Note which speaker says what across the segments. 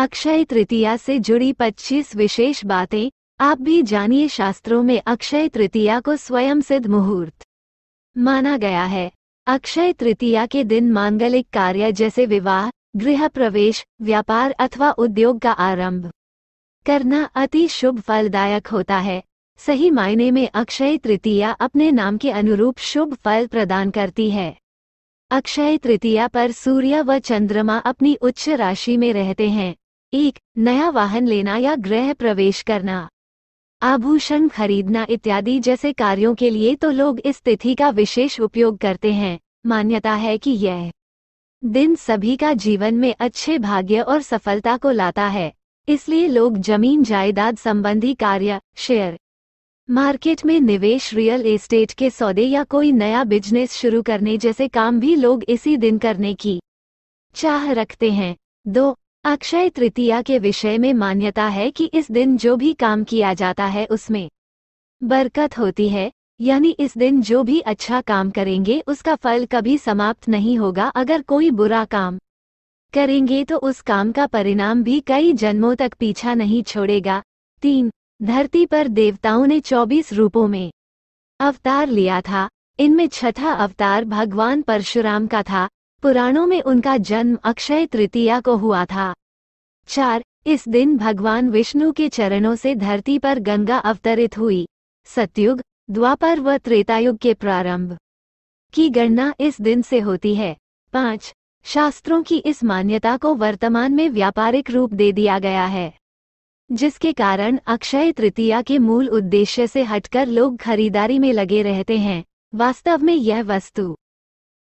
Speaker 1: अक्षय तृतीया से जुड़ी 25 विशेष बातें आप भी जानिए शास्त्रों में अक्षय तृतीया को स्वयं सिद्ध मुहूर्त माना गया है अक्षय तृतीया के दिन मांगलिक कार्य जैसे विवाह गृह प्रवेश व्यापार अथवा उद्योग का आरंभ करना अति शुभ फलदायक होता है सही मायने में अक्षय तृतीया अपने नाम के अनुरूप शुभ फल प्रदान करती है अक्षय तृतीया पर सूर्य व चंद्रमा अपनी उच्च राशि में रहते हैं एक नया वाहन लेना या गृह प्रवेश करना आभूषण खरीदना इत्यादि जैसे कार्यों के लिए तो लोग इस तिथि का विशेष उपयोग करते हैं मान्यता है कि यह दिन सभी का जीवन में अच्छे भाग्य और सफलता को लाता है इसलिए लोग जमीन जायदाद संबंधी कार्य शेयर मार्केट में निवेश रियल एस्टेट के सौदे या कोई नया बिजनेस शुरू करने जैसे काम भी लोग इसी दिन करने की चाह रखते हैं दो अक्षय तृतीया के विषय में मान्यता है कि इस दिन जो भी काम किया जाता है उसमें बरकत होती है यानी इस दिन जो भी अच्छा काम करेंगे उसका फल कभी समाप्त नहीं होगा अगर कोई बुरा काम करेंगे तो उस काम का परिणाम भी कई जन्मों तक पीछा नहीं छोड़ेगा तीन धरती पर देवताओं ने चौबीस रूपों में अवतार लिया था इनमें छठा अवतार भगवान परशुराम का था पुराणों में उनका जन्म अक्षय तृतीया को हुआ था चार इस दिन भगवान विष्णु के चरणों से धरती पर गंगा अवतरित हुई सतयुग द्वापर व त्रेतायुग के प्रारंभ की गणना इस दिन से होती है पाँच शास्त्रों की इस मान्यता को वर्तमान में व्यापारिक रूप दे दिया गया है जिसके कारण अक्षय तृतीया के मूल उद्देश्य से हटकर लोग खरीदारी में लगे रहते हैं वास्तव में यह वस्तु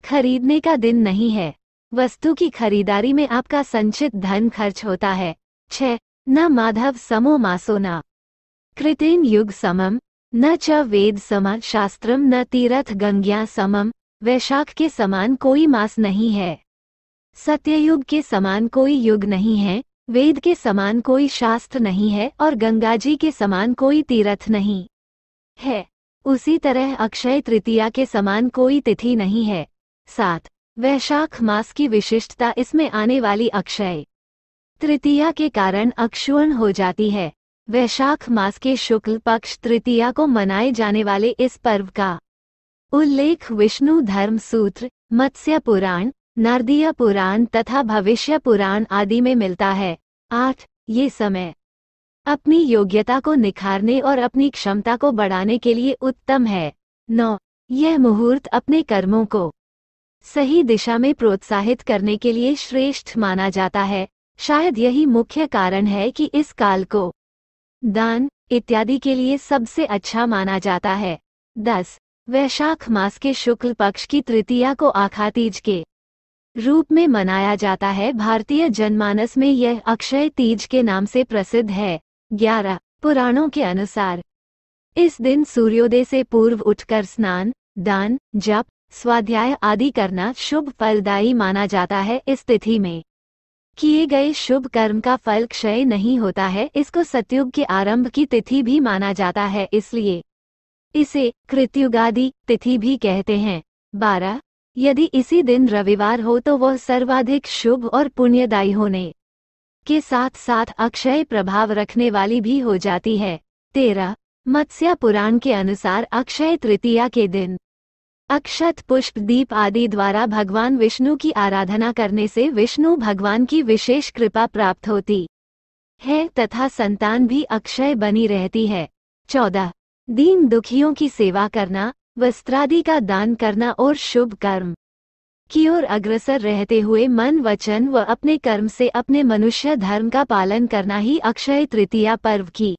Speaker 1: खरीदने का दिन नहीं है वस्तु की खरीदारी में आपका संचित धन खर्च होता है छह न माधव समो मासो न कृतिन युग समम न च वेद सम शास्त्रम न तीरथ गंग्या समम वैशाख के समान कोई मास नहीं है सत्ययुग के समान कोई युग नहीं है वेद के समान कोई शास्त्र नहीं है और गंगा जी के समान कोई तीरथ नहीं है उसी तरह अक्षय तृतीया के समान कोई तिथि नहीं है सात वैशाख मास की विशिष्टता इसमें आने वाली अक्षय तृतीया के कारण अक्षुण हो जाती है वैशाख मास के शुक्ल पक्ष तृतीया को मनाए जाने वाले इस पर्व का उल्लेख विष्णु धर्म सूत्र मत्स्य पुराण नारदीय पुराण तथा भविष्य पुराण आदि में मिलता है आठ ये समय अपनी योग्यता को निखारने और अपनी क्षमता को बढ़ाने के लिए उत्तम है नौ यह मुहूर्त अपने कर्मों को सही दिशा में प्रोत्साहित करने के लिए श्रेष्ठ माना जाता है शायद यही मुख्य कारण है कि इस काल को दान इत्यादि के लिए सबसे अच्छा माना जाता है दस वैशाख मास के शुक्ल पक्ष की तृतीया को आखातीज के रूप में मनाया जाता है भारतीय जनमानस में यह अक्षय तीज के नाम से प्रसिद्ध है ग्यारह पुराणों के अनुसार इस दिन सूर्योदय से पूर्व उठकर स्नान दान जप स्वाध्याय आदि करना शुभ फलदायी माना जाता है इस तिथि में किए गए शुभ कर्म का फल क्षय नहीं होता है इसको सत्युग के आरंभ की तिथि भी माना जाता है इसलिए इसे कृत्युगादि तिथि भी कहते हैं बारह यदि इसी दिन रविवार हो तो वह सर्वाधिक शुभ और पुण्यदायी होने के साथ साथ अक्षय प्रभाव रखने वाली भी हो जाती है तेरह मत्स्य पुराण के अनुसार अक्षय तृतीया के दिन अक्षत पुष्प दीप आदि द्वारा भगवान विष्णु की आराधना करने से विष्णु भगवान की विशेष कृपा प्राप्त होती है तथा संतान भी अक्षय बनी रहती है चौदह दीन दुखियों की सेवा करना वस्त्रादि का दान करना और शुभ कर्म की ओर अग्रसर रहते हुए मन वचन व अपने कर्म से अपने मनुष्य धर्म का पालन करना ही अक्षय तृतीया पर्व की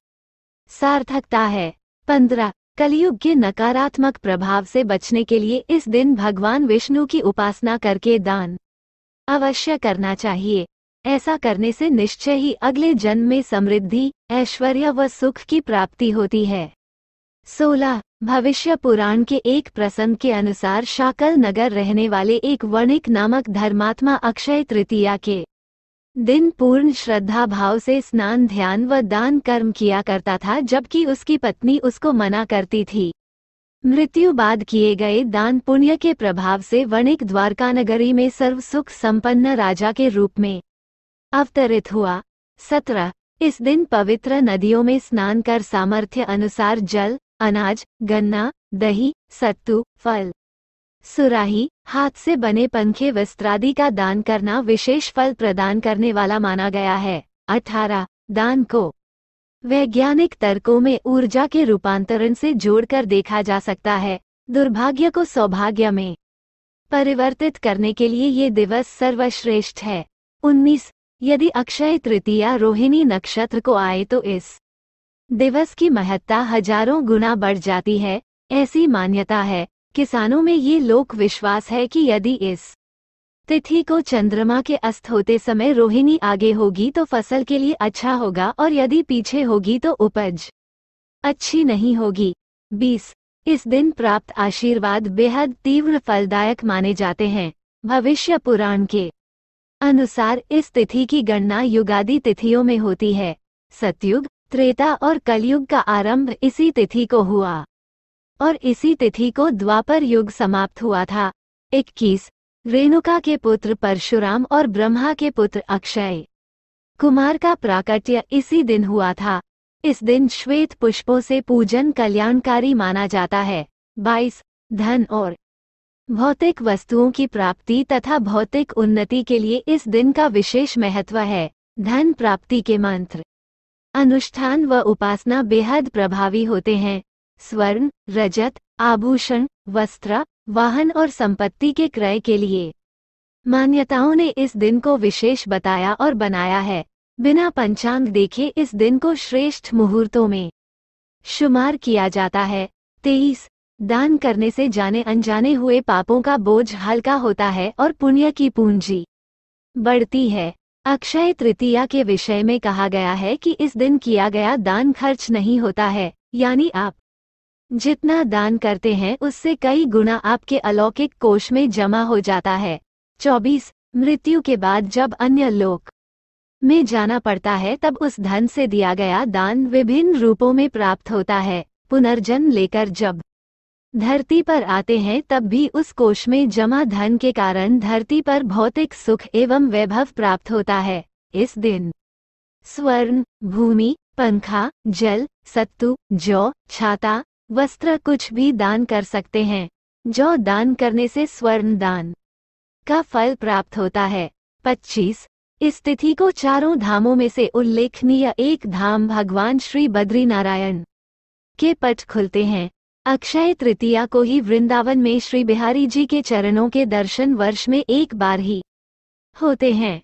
Speaker 1: सार्थकता है पंद्रह कलयुग के नकारात्मक प्रभाव से बचने के लिए इस दिन भगवान विष्णु की उपासना करके दान अवश्य करना चाहिए ऐसा करने से निश्चय ही अगले जन्म में समृद्धि ऐश्वर्य व सुख की प्राप्ति होती है सोलह भविष्य पुराण के एक प्रसंग के अनुसार शाकल नगर रहने वाले एक वर्णिक नामक धर्मात्मा अक्षय तृतीया के दिन पूर्ण श्रद्धा भाव से स्नान ध्यान व दान कर्म किया करता था जबकि उसकी पत्नी उसको मना करती थी मृत्यु बाद किए गए दान पुण्य के प्रभाव से वणिक द्वारका नगरी में सर्व सुख संपन्न राजा के रूप में अवतरित हुआ सत्रह इस दिन पवित्र नदियों में स्नान कर सामर्थ्य अनुसार जल अनाज गन्ना दही सत्तू फल सुराही हाथ से बने पंखे वस्त्रादि का दान करना विशेष फल प्रदान करने वाला माना गया है अठारह दान को वैज्ञानिक तर्कों में ऊर्जा के रूपांतरण से जोड़कर देखा जा सकता है दुर्भाग्य को सौभाग्य में परिवर्तित करने के लिए ये दिवस सर्वश्रेष्ठ है 19 यदि अक्षय तृतीया रोहिणी नक्षत्र को आए तो इस दिवस की महत्ता हजारों गुना बढ़ जाती है ऐसी मान्यता है किसानों में ये लोक विश्वास है कि यदि इस तिथि को चंद्रमा के अस्त होते समय रोहिणी आगे होगी तो फसल के लिए अच्छा होगा और यदि पीछे होगी तो उपज अच्छी नहीं होगी 20. इस दिन प्राप्त आशीर्वाद बेहद तीव्र फलदायक माने जाते हैं भविष्य पुराण के अनुसार इस तिथि की गणना युगादि तिथियों में होती है सतयुग त्रेता और कलयुग का आरंभ इसी तिथि को हुआ और इसी तिथि को द्वापर युग समाप्त हुआ था इक्कीस रेणुका के पुत्र परशुराम और ब्रह्मा के पुत्र अक्षय कुमार का प्राकट्य इसी दिन हुआ था इस दिन श्वेत पुष्पों से पूजन कल्याणकारी माना जाता है बाईस धन और भौतिक वस्तुओं की प्राप्ति तथा भौतिक उन्नति के लिए इस दिन का विशेष महत्व है धन प्राप्ति के मंत्र अनुष्ठान व उपासना बेहद प्रभावी होते हैं स्वर्ण रजत आभूषण वस्त्र वाहन और संपत्ति के क्रय के लिए मान्यताओं ने इस दिन को विशेष बताया और बनाया है बिना पंचांग देखे इस दिन को श्रेष्ठ मुहूर्तों में शुमार किया जाता है तेईस दान करने से जाने अनजाने हुए पापों का बोझ हल्का होता है और पुण्य की पूंजी बढ़ती है अक्षय तृतीया के विषय में कहा गया है कि इस दिन किया गया दान खर्च नहीं होता है यानी आप जितना दान करते हैं उससे कई गुना आपके अलौकिक कोष में जमा हो जाता है चौबीस मृत्यु के बाद जब अन्य लोक में जाना पड़ता है तब उस धन से दिया गया दान विभिन्न रूपों में प्राप्त होता है पुनर्जन्म लेकर जब धरती पर आते हैं तब भी उस कोष में जमा धन के कारण धरती पर भौतिक सुख एवं वैभव प्राप्त होता है इस दिन स्वर्ण भूमि पंखा जल सत्तू जौ छाता वस्त्र कुछ भी दान कर सकते हैं जो दान करने से स्वर्ण दान का फल प्राप्त होता है 25 इस तिथि को चारों धामों में से उल्लेखनीय एक धाम भगवान श्री बद्री नारायण के पट खुलते हैं अक्षय तृतीया को ही वृंदावन में श्री बिहारी जी के चरणों के दर्शन वर्ष में एक बार ही होते हैं